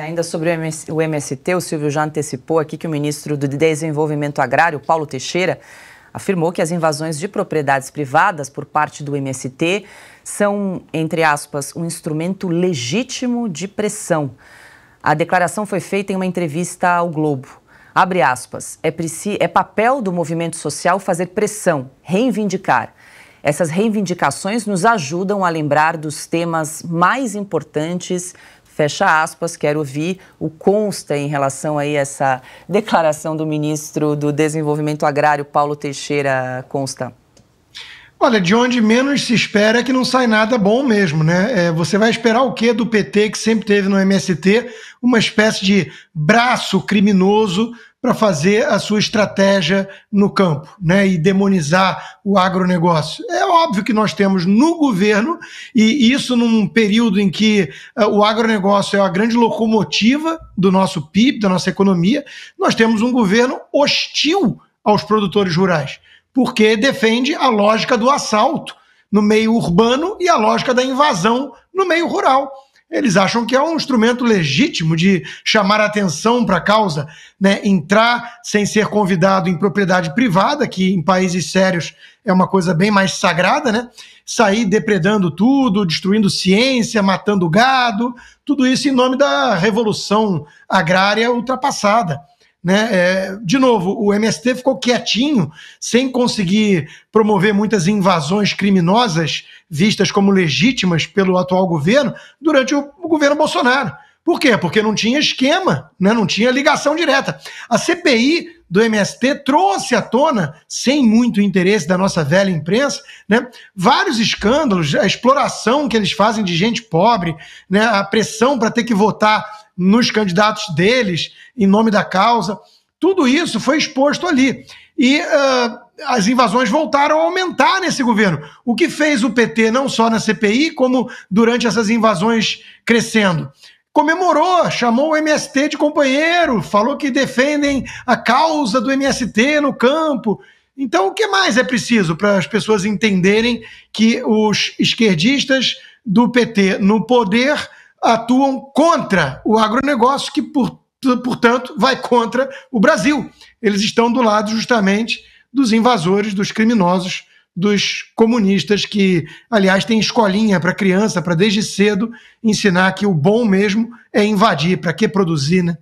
Ainda sobre o MST, o Silvio já antecipou aqui que o ministro do Desenvolvimento Agrário, Paulo Teixeira, afirmou que as invasões de propriedades privadas por parte do MST são, entre aspas, um instrumento legítimo de pressão. A declaração foi feita em uma entrevista ao Globo. Abre aspas. É, é papel do movimento social fazer pressão, reivindicar. Essas reivindicações nos ajudam a lembrar dos temas mais importantes fecha aspas, quero ouvir o consta em relação aí a essa declaração do ministro do Desenvolvimento Agrário, Paulo Teixeira Consta. Olha, de onde menos se espera é que não sai nada bom mesmo, né? É, você vai esperar o quê do PT, que sempre teve no MST uma espécie de braço criminoso para fazer a sua estratégia no campo né, e demonizar o agronegócio. É óbvio que nós temos no governo, e isso num período em que uh, o agronegócio é a grande locomotiva do nosso PIB, da nossa economia, nós temos um governo hostil aos produtores rurais porque defende a lógica do assalto no meio urbano e a lógica da invasão no meio rural. Eles acham que é um instrumento legítimo de chamar atenção para a causa, né? entrar sem ser convidado em propriedade privada, que em países sérios é uma coisa bem mais sagrada, né? sair depredando tudo, destruindo ciência, matando gado, tudo isso em nome da revolução agrária ultrapassada. Né? É, de novo, o MST ficou quietinho, sem conseguir promover muitas invasões criminosas vistas como legítimas pelo atual governo, durante o, o governo Bolsonaro. Por quê? Porque não tinha esquema, né? não tinha ligação direta. A CPI do MST trouxe à tona, sem muito interesse da nossa velha imprensa, né, vários escândalos, a exploração que eles fazem de gente pobre, né, a pressão para ter que votar nos candidatos deles em nome da causa. Tudo isso foi exposto ali. E uh, as invasões voltaram a aumentar nesse governo, o que fez o PT não só na CPI, como durante essas invasões crescendo comemorou, chamou o MST de companheiro, falou que defendem a causa do MST no campo. Então, o que mais é preciso para as pessoas entenderem que os esquerdistas do PT no poder atuam contra o agronegócio, que, portanto, vai contra o Brasil? Eles estão do lado justamente dos invasores, dos criminosos dos comunistas que, aliás, tem escolinha para criança, para desde cedo ensinar que o bom mesmo é invadir, para que produzir, né?